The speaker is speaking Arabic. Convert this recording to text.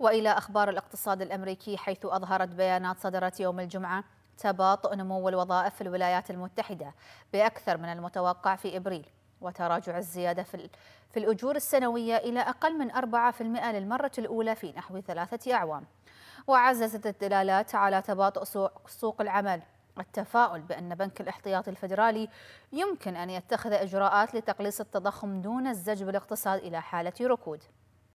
وإلى أخبار الاقتصاد الأمريكي حيث أظهرت بيانات صدرت يوم الجمعة تباطؤ نمو الوظائف في الولايات المتحدة بأكثر من المتوقع في إبريل وتراجع الزيادة في, في الأجور السنوية إلى أقل من 4% للمرة الأولى في نحو ثلاثة أعوام وعززت الدلالات على تباطؤ سوق, سوق العمل التفاؤل بأن بنك الاحتياط الفدرالي يمكن أن يتخذ إجراءات لتقليص التضخم دون الزج بالاقتصاد إلى حالة ركود